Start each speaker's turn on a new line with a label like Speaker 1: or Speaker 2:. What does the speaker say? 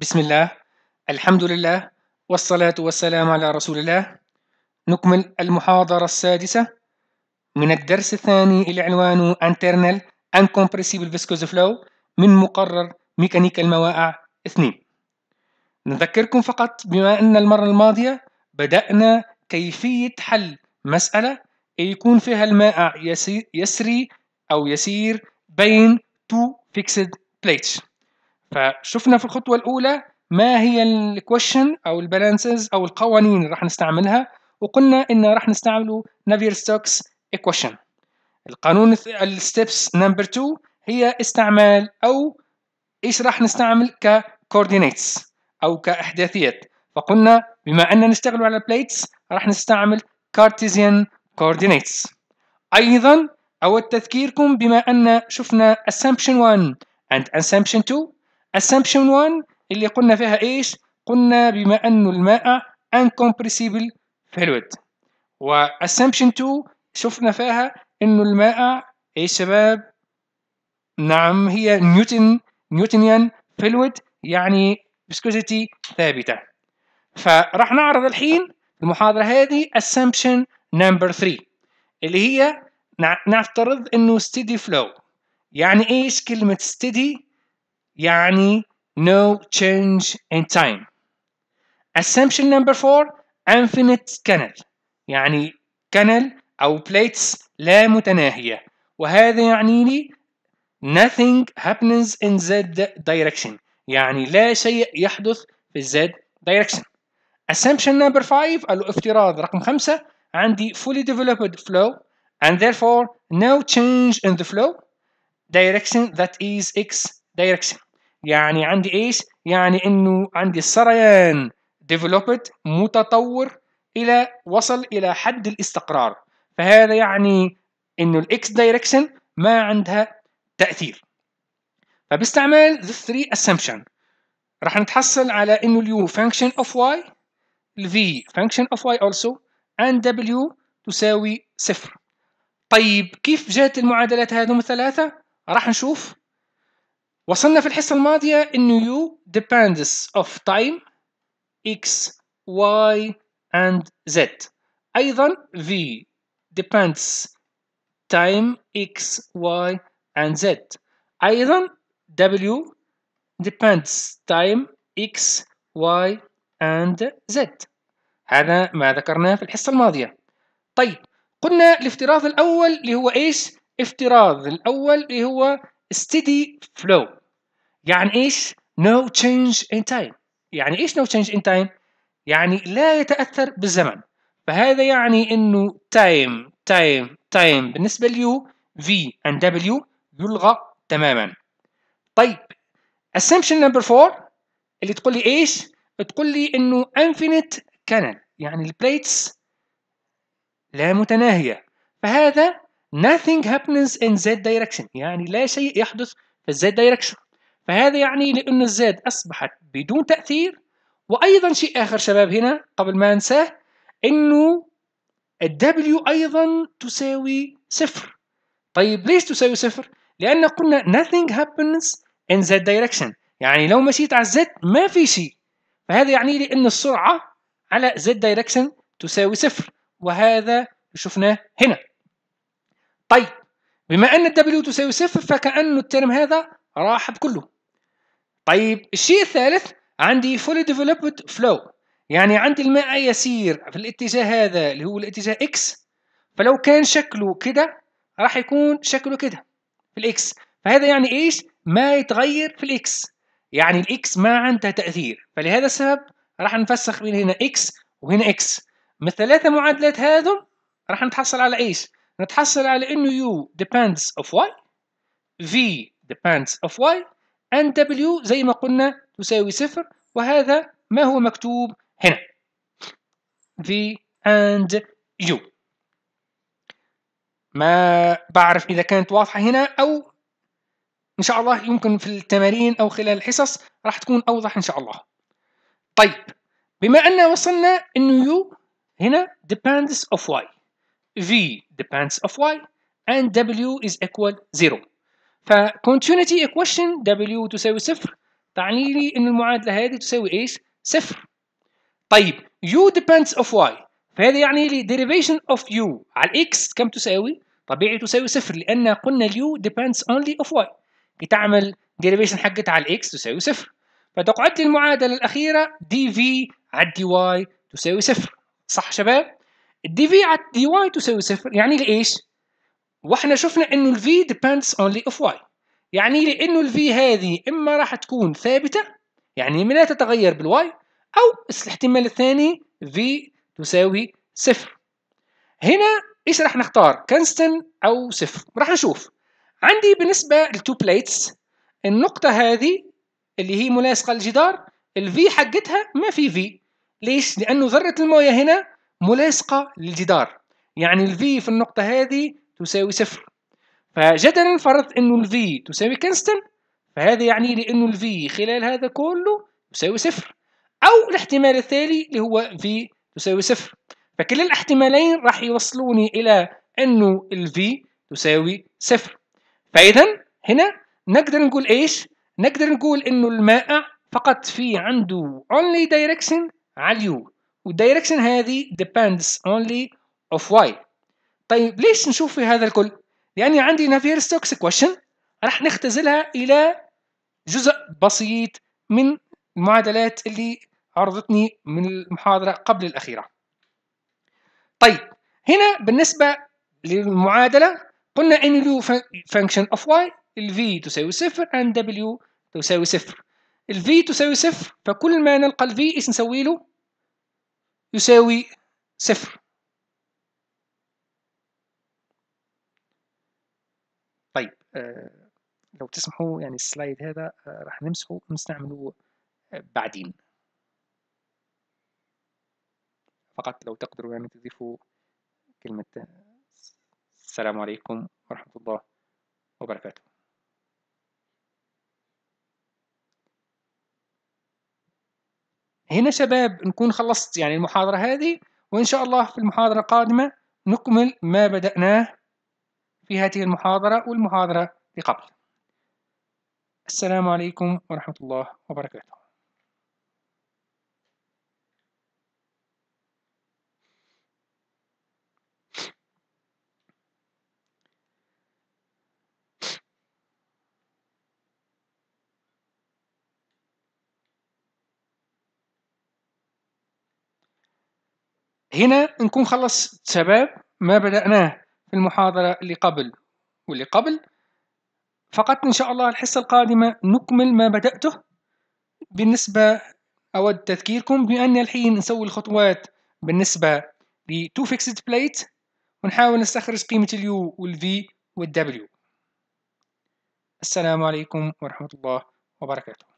Speaker 1: بسم الله الحمد لله والصلاة والسلام على رسول الله نكمل المحاضرة السادسة من الدرس الثاني عنوانه Internal Uncompressible Viscous Flow من مقرر ميكانيكا الموائع 2 نذكركم فقط بما أن المرة الماضية بدأنا كيفية حل مسألة يكون فيها المائع يسري أو يسير بين two fixed plates فشفنا في الخطوة الأولى ما هي الكويشن أو البالانسز أو القوانين اللي راح نستعملها وقلنا إن راح نستعملوا نافير ستوكس equation القانون الستبس نمبر 2 هي استعمال أو إيش راح نستعمل ككوردينيتس أو كأحداثيات فقلنا بما أننا نشتغل على بليتس راح نستعمل كارتيزيان كوردينيتس أيضا أود تذكيركم بما أن شفنا assumption 1 and assumption 2 assumption 1 اللي قلنا فيها ايش قلنا بما انه الماء fluid و assumption 2 شفنا فيها انه الماء ايش شباب نعم هي نيوتن نيوتنيان فلويد يعني فيسكوزيتي ثابته فراح نعرض الحين المحاضره هذه assumption number 3 اللي هي نفترض انه steady flow يعني ايش كلمه steady yani no change in time. Assumption number four infinite canal يعني canal أو plates لا متناهية وهذا يعني لي nothing happens in Z direction يعني لا شيء يحدث في Z direction Assumption number 5 الافتراض رقم خمسة عندي fully developed flow and therefore no change in the flow direction that is X direction يعني عندي ايش؟ يعني انه عندي السريان ديفلوبت متطور الى وصل الى حد الاستقرار فهذا يعني انه الاكس دايركشن ما عندها تاثير فباستعمال the three assumption راح نتحصل على انه اليو function of y v function of y also and w تساوي صفر طيب كيف جات المعادلات هذه الثلاثة؟ راح نشوف وصلنا في الحصة الماضية إنه U depends of time X Y and Z أيضا V depends time X Y and Z أيضا W depends time X Y and Z هذا ما ذكرناه في الحصة الماضية طيب قلنا الافتراض الأول اللي هو إيش؟ افتراض الأول اللي هو steady flow يعني ايش no change in time يعني ايش no change in time يعني لا يتاثر بالزمن فهذا يعني انه time time time بالنسبه ليو v and w يلغى تماما طيب assumption number 4 اللي تقول لي ايش تقول لي انه infinite canal يعني البليتس لا متناهيه فهذا nothing happens in z direction يعني لا شيء يحدث في z direction فهذا يعني لأن الزاد أصبحت بدون تأثير وأيضا شيء آخر شباب هنا قبل ما أنساه إنه W أيضا تساوي صفر طيب ليش تساوي صفر؟ لأن قلنا nothing happens in z direction يعني لو مشيت على الزد ما في شيء فهذا يعني لي أن السرعة على z direction تساوي صفر وهذا شفناه هنا طيب بما ان الدبليو تساوي صفر فكأنه الترم هذا راح بكله طيب الشيء الثالث عندي فولي ديفلوبد فلو يعني عندي الماء يسير في الاتجاه هذا اللي هو الاتجاه اكس فلو كان شكله كده راح يكون شكله كده في الاكس فهذا يعني ايش ما يتغير في الاكس يعني الاكس ما عندها تاثير فلهذا السبب راح نفسخ بين هنا اكس وهنا اكس من الثلاثه معادلات هذو راح نتحصل على ايش نتحصل على انه U depends of Y V depends of Y and W زي ما قلنا تساوي صفر وهذا ما هو مكتوب هنا V and U ما بعرف إذا كانت واضحة هنا أو إن شاء الله يمكن في التمارين أو خلال الحصص راح تكون أوضح إن شاء الله طيب بما أن وصلنا إنه U هنا depends of Y V depends of Y and W is equal 0 ف continuity equation W تساوي صفر تعني لي ان المعادلة هذه تساوي ايش؟ صفر طيب U depends of Y فهذا يعني لي derivation of U على X كم تساوي؟ طبيعي تساوي صفر لان قلنا U depends only of Y كي تعمل derivation حقتها على X تساوي صفر فتقعد لي المعادلة الأخيرة dV على dy تساوي صفر صح شباب؟ دي في على دي واي تساوي صفر يعني لايش؟ واحنا شفنا انه الفي ديبندس اونلي اوف واي يعني لانه الفي هذه اما راح تكون ثابته يعني لا تتغير بالواي او الاحتمال الثاني في تساوي صفر هنا ايش راح نختار كنستن او صفر راح نشوف عندي بالنسبه للتو بليتس النقطه هذه اللي هي ملاصقه للجدار الفي حقتها ما في في ليش لانه ذره المويه هنا ملاصقة للجدار يعني الفي في النقطة هذه تساوي صفر فجدلا فرضت أنه الفي تساوي كنستن فهذا يعني لي الـ الفي خلال هذا كله تساوي صفر أو الاحتمال الثاني اللي هو في تساوي صفر فكلا الاحتمالين راح يوصلوني إلى أنه الفي تساوي صفر فإذا هنا نقدر نقول إيش؟ نقدر نقول أنه المائع فقط في عنده only direction على اليو والدايركشن هذه depends only of y طيب ليش نشوف في هذا الكل لاني عندي نافير ستوكس كويشن راح نختزلها الى جزء بسيط من المعادلات اللي عرضتني من المحاضرة قبل الأخيرة طيب هنا بالنسبة للمعادلة قلنا ان اليو فانكشن أوف واي الفي تساوي صفر أند دبليو تساوي صفر الفي تساوي صفر فكل ما نلقى الفي ايش نسوي له يساوي صفر طيب آه، لو تسمحوا يعني السلايد هذا آه، راح نمسحه ونستعمله آه، بعدين فقط لو تقدروا يعني تضيفوا كلمة السلام عليكم ورحمة الله وبركاته هنا شباب نكون خلصت يعني المحاضرة هذه وإن شاء الله في المحاضرة القادمة نكمل ما بدأناه في هذه المحاضرة والمحاضرة اللي قبل السلام عليكم ورحمة الله وبركاته هنا نكون خلص سبب ما بدأناه في المحاضرة اللي قبل واللي قبل فقط إن شاء الله الحصة القادمة نكمل ما بدأته بالنسبة أود تذكيركم بأن الحين نسوي الخطوات بالنسبة لـ two fixed plate ونحاول نستخرج قيمة اليو والـ W السلام عليكم ورحمة الله وبركاته